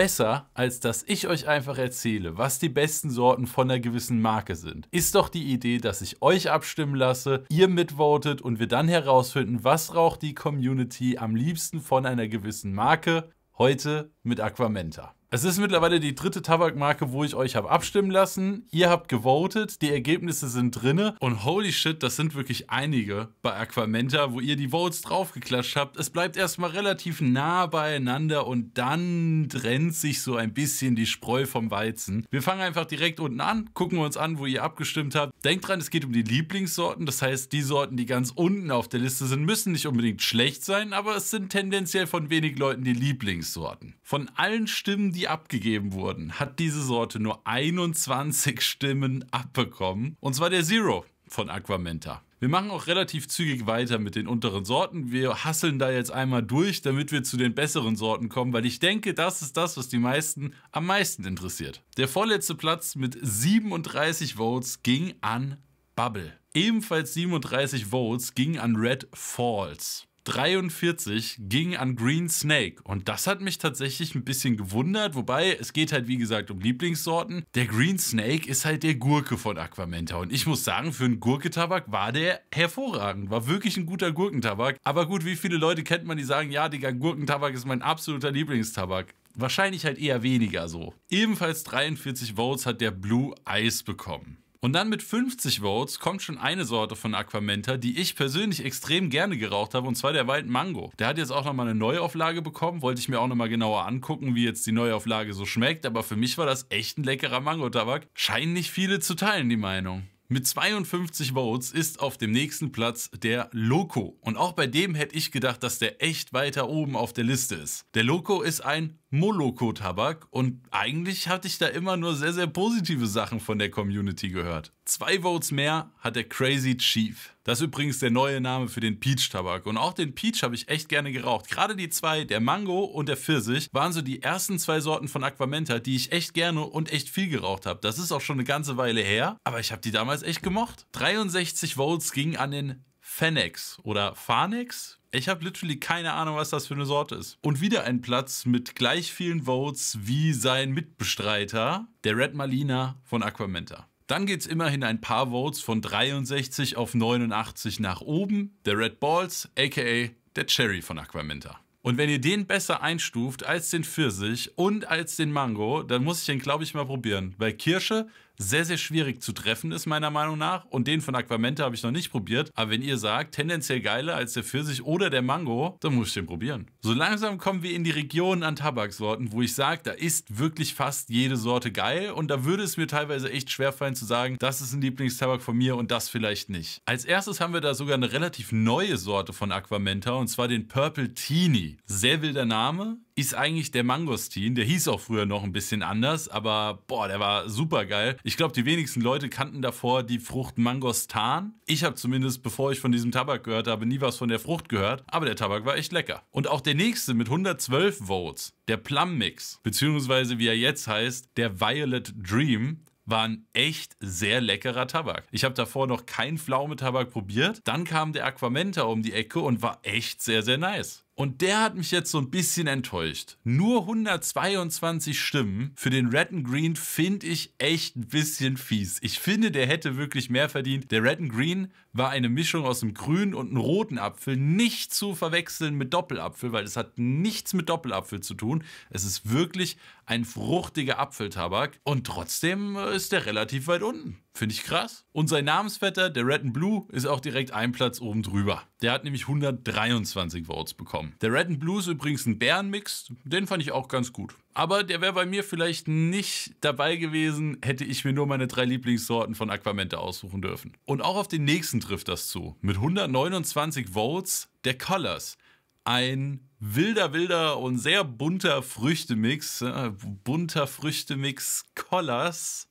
besser, als dass ich euch einfach erzähle, was die besten Sorten von einer gewissen Marke sind. Ist doch die Idee, dass ich euch abstimmen lasse, ihr mitvotet und wir dann herausfinden, was raucht die Community am liebsten von einer gewissen Marke. Heute mit Aquamenta. Es ist mittlerweile die dritte Tabakmarke, wo ich euch habe abstimmen lassen. Ihr habt gewotet, die Ergebnisse sind drinne und holy shit, das sind wirklich einige bei Aquamenta, wo ihr die Votes draufgeklatscht habt. Es bleibt erstmal relativ nah beieinander und dann trennt sich so ein bisschen die Spreu vom Weizen. Wir fangen einfach direkt unten an, gucken uns an, wo ihr abgestimmt habt. Denkt dran, es geht um die Lieblingssorten, das heißt, die Sorten, die ganz unten auf der Liste sind, müssen nicht unbedingt schlecht sein, aber es sind tendenziell von wenig Leuten die Lieblingssorten. Von allen Stimmen, die die abgegeben wurden, hat diese Sorte nur 21 Stimmen abbekommen. Und zwar der Zero von Aquamenta. Wir machen auch relativ zügig weiter mit den unteren Sorten. Wir hasseln da jetzt einmal durch, damit wir zu den besseren Sorten kommen, weil ich denke, das ist das, was die meisten am meisten interessiert. Der vorletzte Platz mit 37 Votes ging an Bubble. Ebenfalls 37 Votes ging an Red Falls. 43 ging an Green Snake. Und das hat mich tatsächlich ein bisschen gewundert, wobei es geht halt wie gesagt um Lieblingssorten. Der Green Snake ist halt der Gurke von Aquamenta. Und ich muss sagen, für einen Gurketabak war der hervorragend. War wirklich ein guter Gurkentabak. Aber gut, wie viele Leute kennt man, die sagen, ja, Digga, Gurkentabak ist mein absoluter Lieblingstabak. Wahrscheinlich halt eher weniger so. Ebenfalls 43 Votes hat der Blue Ice bekommen. Und dann mit 50 Votes kommt schon eine Sorte von Aquamenta, die ich persönlich extrem gerne geraucht habe, und zwar der Wild Mango. Der hat jetzt auch nochmal eine Neuauflage bekommen, wollte ich mir auch nochmal genauer angucken, wie jetzt die Neuauflage so schmeckt, aber für mich war das echt ein leckerer Mangotabak. Scheinen nicht viele zu teilen, die Meinung. Mit 52 Votes ist auf dem nächsten Platz der Loco. Und auch bei dem hätte ich gedacht, dass der echt weiter oben auf der Liste ist. Der Loco ist ein Moloko-Tabak und eigentlich hatte ich da immer nur sehr, sehr positive Sachen von der Community gehört. Zwei Votes mehr hat der Crazy Chief. Das ist übrigens der neue Name für den Peach-Tabak und auch den Peach habe ich echt gerne geraucht. Gerade die zwei, der Mango und der Pfirsich, waren so die ersten zwei Sorten von Aquamenta, die ich echt gerne und echt viel geraucht habe. Das ist auch schon eine ganze Weile her, aber ich habe die damals echt gemocht. 63 Votes gingen an den Fennex oder Fanex. Ich habe literally keine Ahnung, was das für eine Sorte ist. Und wieder ein Platz mit gleich vielen Votes wie sein Mitbestreiter, der Red Malina von Aquamenta. Dann geht es immerhin ein paar Votes von 63 auf 89 nach oben, der Red Balls, aka der Cherry von Aquamenta. Und wenn ihr den besser einstuft als den Pfirsich und als den Mango, dann muss ich den, glaube ich, mal probieren. Weil Kirsche sehr, sehr schwierig zu treffen ist, meiner Meinung nach. Und den von Aquamenta habe ich noch nicht probiert. Aber wenn ihr sagt, tendenziell geiler als der Pfirsich oder der Mango, dann muss ich den probieren. So langsam kommen wir in die Region an Tabaksorten, wo ich sage, da ist wirklich fast jede Sorte geil. Und da würde es mir teilweise echt schwerfallen zu sagen, das ist ein Lieblingstabak von mir und das vielleicht nicht. Als erstes haben wir da sogar eine relativ neue Sorte von Aquamenta und zwar den Purple Teeny. Sehr wilder Name, ist eigentlich der Mangostin. Der hieß auch früher noch ein bisschen anders, aber boah, der war super geil. Ich glaube, die wenigsten Leute kannten davor die Frucht Mangostan. Ich habe zumindest, bevor ich von diesem Tabak gehört habe, nie was von der Frucht gehört, aber der Tabak war echt lecker. Und auch der nächste mit 112 Votes, der Plum Mix, beziehungsweise wie er jetzt heißt, der Violet Dream, war ein echt sehr leckerer Tabak. Ich habe davor noch keinen Pflaumetabak probiert. Dann kam der Aquamenta um die Ecke und war echt sehr, sehr nice. Und der hat mich jetzt so ein bisschen enttäuscht. Nur 122 Stimmen für den Red and Green finde ich echt ein bisschen fies. Ich finde, der hätte wirklich mehr verdient. Der Red and Green war eine Mischung aus einem grünen und einem roten Apfel. Nicht zu verwechseln mit Doppelapfel, weil es hat nichts mit Doppelapfel zu tun. Es ist wirklich ein fruchtiger Apfeltabak. Und trotzdem äh, ist der relativ weit unten. Finde ich krass. Und sein Namensvetter, der Red and Blue, ist auch direkt ein Platz oben drüber. Der hat nämlich 123 Votes bekommen. Der Red and Blue ist übrigens ein Bärenmix. Den fand ich auch ganz gut. Aber der wäre bei mir vielleicht nicht dabei gewesen, hätte ich mir nur meine drei Lieblingssorten von Aquamente aussuchen dürfen. Und auch auf den nächsten trifft das zu. Mit 129 Votes der Colors. Ein wilder, wilder und sehr bunter Früchtemix. Äh, bunter Früchtemix Colors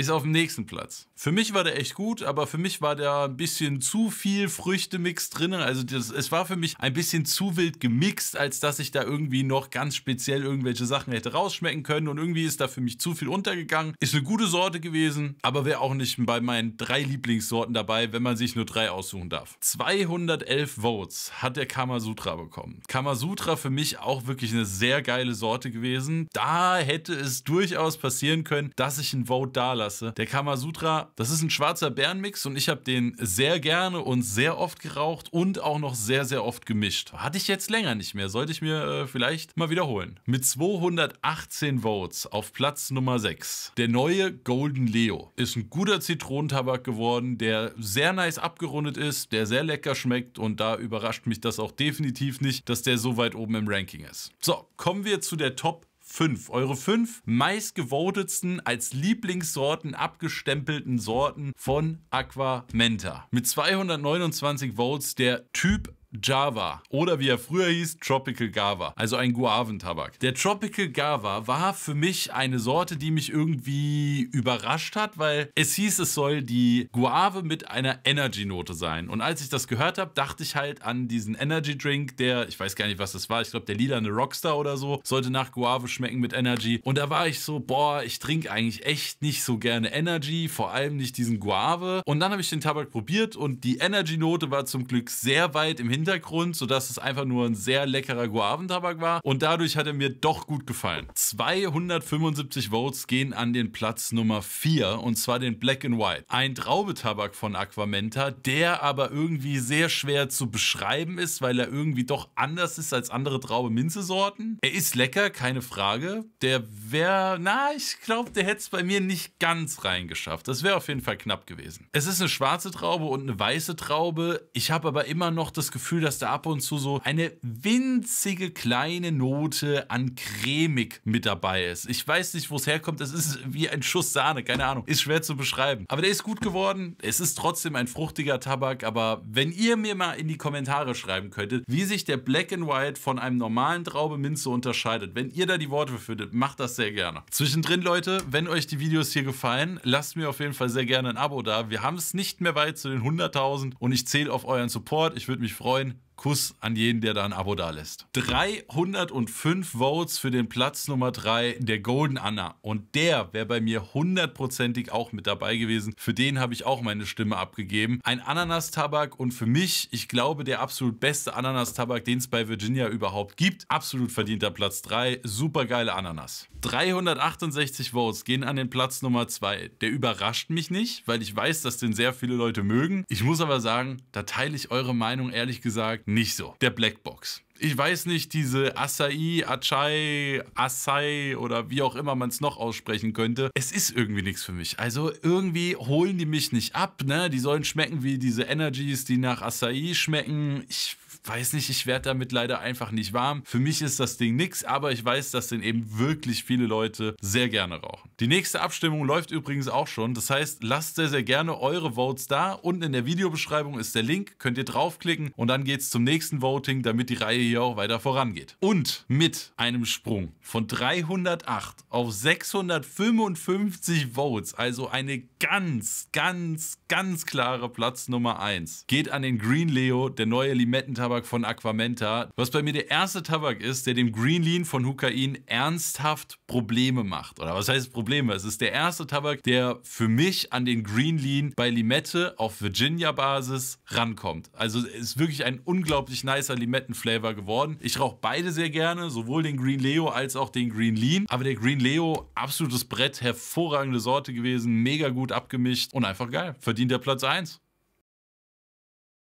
ist auf dem nächsten Platz. Für mich war der echt gut, aber für mich war der ein bisschen zu viel Früchtemix drin. Also das, es war für mich ein bisschen zu wild gemixt, als dass ich da irgendwie noch ganz speziell irgendwelche Sachen hätte rausschmecken können. Und irgendwie ist da für mich zu viel untergegangen. Ist eine gute Sorte gewesen, aber wäre auch nicht bei meinen drei Lieblingssorten dabei, wenn man sich nur drei aussuchen darf. 211 Votes hat der Kamasutra bekommen. Kamasutra für mich auch wirklich eine sehr geile Sorte gewesen. Da hätte es durchaus passieren können, dass ich einen Vote da lasse. Der Kamasutra das ist ein schwarzer Bärenmix und ich habe den sehr gerne und sehr oft geraucht und auch noch sehr, sehr oft gemischt. Hatte ich jetzt länger nicht mehr, sollte ich mir äh, vielleicht mal wiederholen. Mit 218 Votes auf Platz Nummer 6. Der neue Golden Leo ist ein guter Zitronentabak geworden, der sehr nice abgerundet ist, der sehr lecker schmeckt und da überrascht mich das auch definitiv nicht, dass der so weit oben im Ranking ist. So, kommen wir zu der Top 5. Eure 5 meistgevotetsten als Lieblingssorten abgestempelten Sorten von Aquamenta. Mit 229 Votes der Typ Java oder wie er früher hieß, Tropical Gava, also ein Guaventabak. Der Tropical Gava war für mich eine Sorte, die mich irgendwie überrascht hat, weil es hieß, es soll die Guave mit einer Energy-Note sein. Und als ich das gehört habe, dachte ich halt an diesen Energy-Drink, der, ich weiß gar nicht, was das war, ich glaube, der lila eine Rockstar oder so, sollte nach Guave schmecken mit Energy. Und da war ich so, boah, ich trinke eigentlich echt nicht so gerne Energy, vor allem nicht diesen Guave. Und dann habe ich den Tabak probiert und die Energy-Note war zum Glück sehr weit im Hintergrund Hintergrund, sodass es einfach nur ein sehr leckerer Guaventabak war. Und dadurch hat er mir doch gut gefallen. 275 Votes gehen an den Platz Nummer 4 und zwar den Black and White. Ein Traubetabak von Aquamenta, der aber irgendwie sehr schwer zu beschreiben ist, weil er irgendwie doch anders ist als andere traube minze Er ist lecker, keine Frage. Der wäre, na, ich glaube, der hätte es bei mir nicht ganz reingeschafft. Das wäre auf jeden Fall knapp gewesen. Es ist eine schwarze Traube und eine weiße Traube. Ich habe aber immer noch das Gefühl, Gefühl, dass da ab und zu so eine winzige kleine Note an cremig mit dabei ist. Ich weiß nicht, wo es herkommt. Es ist wie ein Schuss Sahne, keine Ahnung. Ist schwer zu beschreiben. Aber der ist gut geworden. Es ist trotzdem ein fruchtiger Tabak. Aber wenn ihr mir mal in die Kommentare schreiben könntet, wie sich der Black and White von einem normalen Traube Minze unterscheidet, wenn ihr da die Worte für findet, macht das sehr gerne. Zwischendrin, Leute, wenn euch die Videos hier gefallen, lasst mir auf jeden Fall sehr gerne ein Abo da. Wir haben es nicht mehr weit zu den 100.000 und ich zähle auf euren Support. Ich würde mich freuen Allen Kuss an jeden, der da ein Abo da lässt. 305 Votes für den Platz Nummer 3 der Golden Anna. Und der wäre bei mir hundertprozentig auch mit dabei gewesen. Für den habe ich auch meine Stimme abgegeben. Ein Ananastabak und für mich, ich glaube, der absolut beste Ananastabak, den es bei Virginia überhaupt gibt. Absolut verdienter Platz 3. Super geile Ananas. 368 Votes gehen an den Platz Nummer 2. Der überrascht mich nicht, weil ich weiß, dass den sehr viele Leute mögen. Ich muss aber sagen, da teile ich eure Meinung ehrlich gesagt nicht so. Der Blackbox. Ich weiß nicht, diese Acai, Acai, Acai oder wie auch immer man es noch aussprechen könnte. Es ist irgendwie nichts für mich. Also irgendwie holen die mich nicht ab, ne? Die sollen schmecken wie diese Energies, die nach Acai schmecken. Ich weiß nicht, ich werde damit leider einfach nicht warm. Für mich ist das Ding nix, aber ich weiß, dass den eben wirklich viele Leute sehr gerne rauchen. Die nächste Abstimmung läuft übrigens auch schon. Das heißt, lasst sehr, sehr gerne eure Votes da. Unten in der Videobeschreibung ist der Link, könnt ihr draufklicken und dann geht es zum nächsten Voting, damit die Reihe hier auch weiter vorangeht. Und mit einem Sprung von 308 auf 655 Votes, also eine ganz, ganz, ganz klare Platz Nummer 1 geht an den Green Leo, der neue Limettentabak von Aquamenta, was bei mir der erste Tabak ist, der dem Green Lean von Hukain ernsthaft Probleme macht. Oder was heißt Probleme? Es ist der erste Tabak, der für mich an den Green Lean bei Limette auf Virginia-Basis rankommt. Also ist wirklich ein unglaublich nicer Limettenflavor geworden. Ich rauche beide sehr gerne, sowohl den Green Leo als auch den Green Lean. Aber der Green Leo, absolutes Brett, hervorragende Sorte gewesen, mega gut gut abgemischt und einfach geil. Verdient der Platz 1.